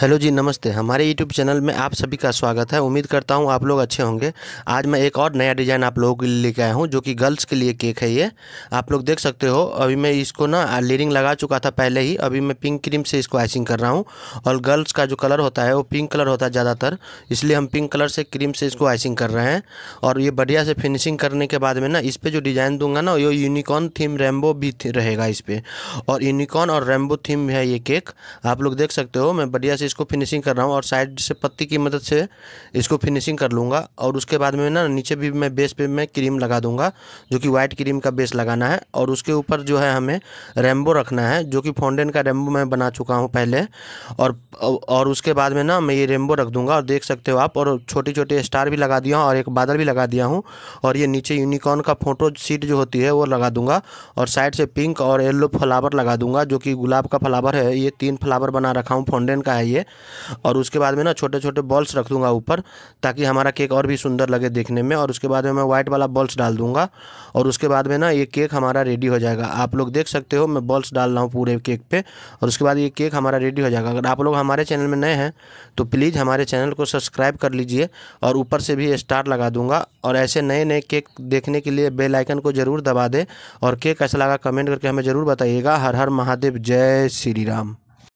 hello जी नमस्ते हमारे YouTube channel में आप सभी का स्वागत है उम्मीद करता हूँ आप लोग अच्छे होंगे आज मैं एक और नया डिज़ाइन आप लोगों के लिए लेके आया हूँ जो कि गर्ल्स के लिए केक है ये आप लोग देख सकते हो अभी मैं इसको ना लेरिंग लगा चुका था पहले ही अभी मैं पिंक क्रीम से इसको आइसिंग कर रहा हूँ और गर्ल्स का जो कलर होता है वो पिंक कलर होता है ज़्यादातर इसलिए हम पिंक कलर से क्रीम से इसको आइसिंग कर रहे हैं और ये बढ़िया से फिनिशिंग करने के बाद में ना इस पर जो डिज़ाइन दूंगा ना ये यूनिकॉर्न थीम रेम्बो भी रहेगा इस पर और यूनिकॉर्न और रेम्बो थीम है ये केक आप लोग देख सकते हो मैं बढ़िया से इसको फिनिशिंग कर रहा हूँ और साइड से पत्ती की मदद से इसको फिनिशिंग कर लूँगा और उसके बाद में ना नीचे भी मैं बेस पे मैं क्रीम लगा दूँगा जो कि वाइट क्रीम का बेस लगाना है और उसके ऊपर जो है हमें रेम्बो रखना है जो कि फाउंडेन का रेम्बो मैं बना चुका हूँ पहले और और उसके बाद में ना मैं ये रेम्बो रख दूँगा और देख सकते हो आप और छोटे छोटे स्टार भी लगा दिया हूँ और एक बादल भी लगा दिया हूँ और ये नीचे यूनिकॉर्न का फोटो सीट जो होती है वो लगा दूँगा और साइड से पिंक और येल्लो फ्लावर लगा दूँगा जो कि गुलाब का फ्लावर है ये तीन फ्लावर बना रखा हूँ फाउंडेन का है ये चाहिए और उसके बाद में ना छोटे छोटे बॉल्स रख दूंगा ऊपर ताकि हमारा केक और भी सुंदर लगे देखने में और उसके बाद में मैं व्हाइट वाला बॉल्स डाल दूंगा और उसके बाद में ना ये केक हमारा रेडी हो जाएगा आप लोग देख सकते हो मैं बॉल्स डाल रहा हूँ पूरे केक पर और उसके बाद ये केक हमारा रेडी हो जाएगा अगर आप लोग हमारे चैनल में नए हैं तो प्लीज़ हमारे चैनल को सब्सक्राइब कर लीजिए और ऊपर से भी स्टार लगा दूंगा और ऐसे नए नए केक देखने के लिए बेल आइकन को ज़रूर दबा दें और केक कैसा लगा कमेंट करके हमें ज़रूर बताइएगा हर हर महादेव जय श्री राम